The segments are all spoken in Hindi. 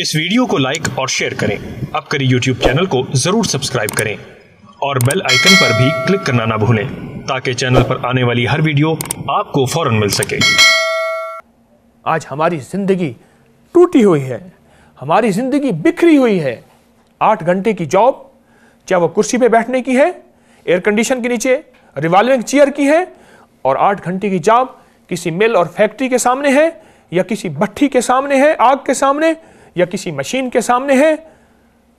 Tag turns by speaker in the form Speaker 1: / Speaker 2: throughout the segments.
Speaker 1: इस वीडियो को लाइक और शेयर करें अब करी यूट्यूब चैनल को जरूर सब्सक्राइब करें और बेल आइकन पर भी क्लिक करना ना भूलें ताकि चैनल पर आने वाली हर वीडियो आपको फौरन मिल सके
Speaker 2: आज हमारी जिंदगी टूटी हुई है हमारी जिंदगी बिखरी हुई है आठ घंटे की जॉब चाहे वो कुर्सी पे बैठने की है एयर कंडीशन के नीचे रिवॉल्विंग चेयर की है और आठ घंटे की जॉब किसी मिल और फैक्ट्री के सामने है या किसी भट्टी के सामने है आग के सामने या किसी मशीन के सामने है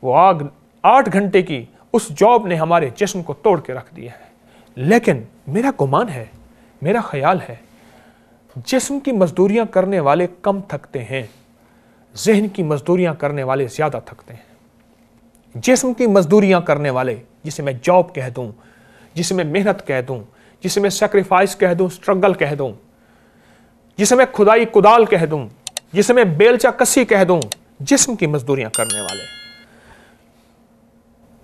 Speaker 2: वो आग आठ घंटे की उस जॉब ने हमारे जिसम को तोड़ के रख दिया है लेकिन मेरा गुमान है मेरा ख्याल है जिसम की मजदूरियां करने वाले कम थकते हैं जहन की मजदूरियां करने वाले ज़्यादा थकते हैं जिसम की मजदूरियां करने वाले जिसे मैं जॉब कह दूं जिसे मैं मेहनत कह दूं जिसे मैं सेक्रीफाइस कह दूं स्ट्रगल कह दूं जिसे मैं खुदाई कुदाल कह दूं जिसे मैं बेलचा कसी कह दूं जिसम की मजदूरियां करने वाले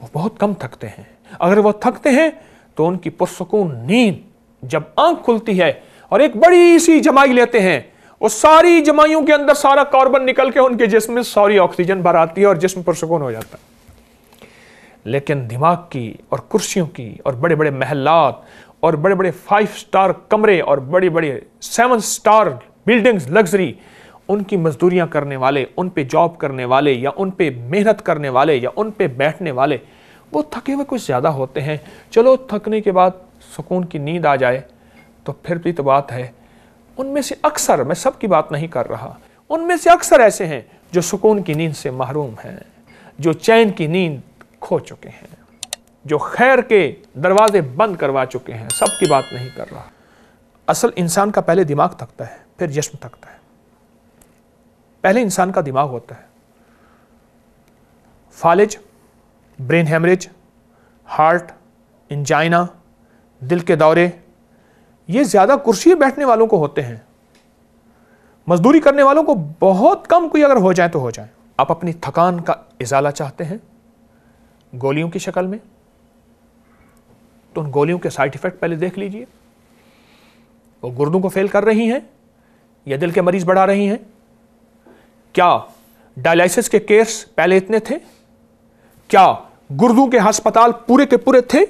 Speaker 2: वो बहुत कम थकते हैं अगर वो थकते हैं तो उनकी पुरसकून नींद जब आंख खुलती है और एक बड़ी सी जमाई लेते हैं वो सारी जमाइयों के अंदर सारा कार्बन निकल के उनके जिसम में सारी ऑक्सीजन भर आती है और जिसम पुरसकून हो जाता है लेकिन दिमाग की और कुर्सियों की और बड़े बड़े महलात और बड़े बड़े फाइव स्टार कमरे और बड़े बड़े सेवन स्टार बिल्डिंग्स लग्जरी उनकी मजदूरियाँ करने वाले उन पे जॉब करने वाले या उन पे मेहनत करने वाले या उन पे बैठने वाले वो थके हुए कुछ ज़्यादा होते हैं चलो थकने के बाद सुकून की नींद आ जाए तो फिर भी तो बात है उनमें से अक्सर मैं सब की बात नहीं कर रहा उनमें से अक्सर ऐसे हैं जो सुकून की नींद से महरूम हैं जो चैन की नींद खो चुके हैं जो खैर के दरवाजे बंद करवा चुके हैं सब की बात नहीं कर रहा असल इंसान का पहले दिमाग थकता है फिर जश्न थकता है पहले इंसान का दिमाग होता है फालिज ब्रेन हेमरेज हार्ट इंजाइना दिल के दौरे ये ज़्यादा कुर्सी बैठने वालों को होते हैं मजदूरी करने वालों को बहुत कम कोई अगर हो जाए तो हो जाए आप अपनी थकान का इजाला चाहते हैं गोलियों की शक्ल में तो उन गोलियों के साइड इफ़ेक्ट पहले देख लीजिए वो गुर्दों को फेल कर रही हैं या दिल के मरीज़ बढ़ा रही हैं क्या डायलिसिस के केस पहले इतने थे क्या गुर्दों के अस्पताल पूरे के पूरे थे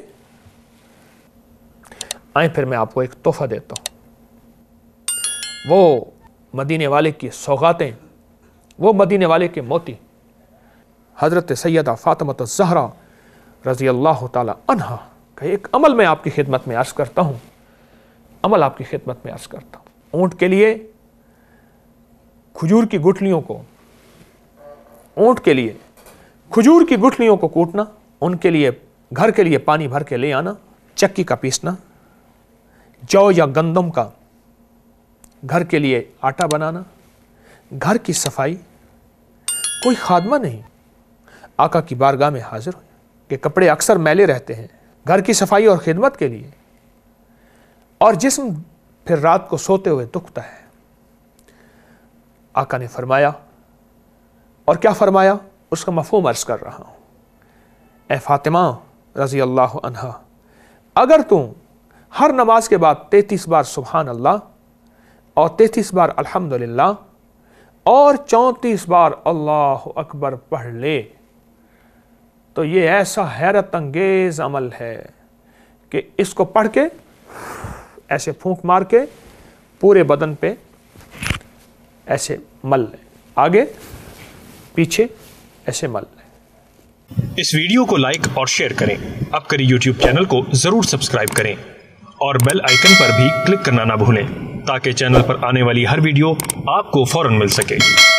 Speaker 2: आए फिर मैं आपको एक तोहफा देता हूं वो मदीने वाले की सौगातें वो मदीने वाले के मोती हज़रत सैदा फ़ातमत जहरा रज़ी अल्लाह तहा का एक अमल मैं आपकी खिदमत में अर्ज़ करता हूँ अमल आपकी खिदमत में अर्ज़ करता हूँ ऊंट के लिए खजूर की गुठलियों को ऊंट के लिए खजूर की गुठलियों को कूटना उनके लिए घर के लिए पानी भर के ले आना चक्की का पीसना जौ या गंदम का घर के लिए आटा बनाना घर की सफाई कोई खादमा नहीं आका की बारगाह में हाजिर हुए कि कपड़े अक्सर मैले रहते हैं घर की सफाई और खिदमत के लिए और जिसम फिर रात को सोते हुए दुखता है आका ने फरमाया और क्या फरमाया उसका मफहम अर्ज़ कर रहा हूँ ए फातिमा रज़ी अल्लाह अनहा अगर तुम हर नमाज के बाद तैतीस बार सुबहान अल्लाह और तैतीस बार अल्हम्दुलिल्लाह और चौंतीस बार अल्लाह अकबर पढ़ ले तो ये ऐसा हैरत अंगेज अमल है कि इसको पढ़ के ऐसे फूंक मार के पूरे बदन पे
Speaker 1: ऐसे मल लें आगे पीछे ऐसे मल लें इस वीडियो को लाइक और शेयर करें अब करें यूट्यूब चैनल को ज़रूर सब्सक्राइब करें और बेल आइकन पर भी क्लिक करना ना भूलें ताकि चैनल पर आने वाली हर वीडियो आपको फ़ौरन मिल सके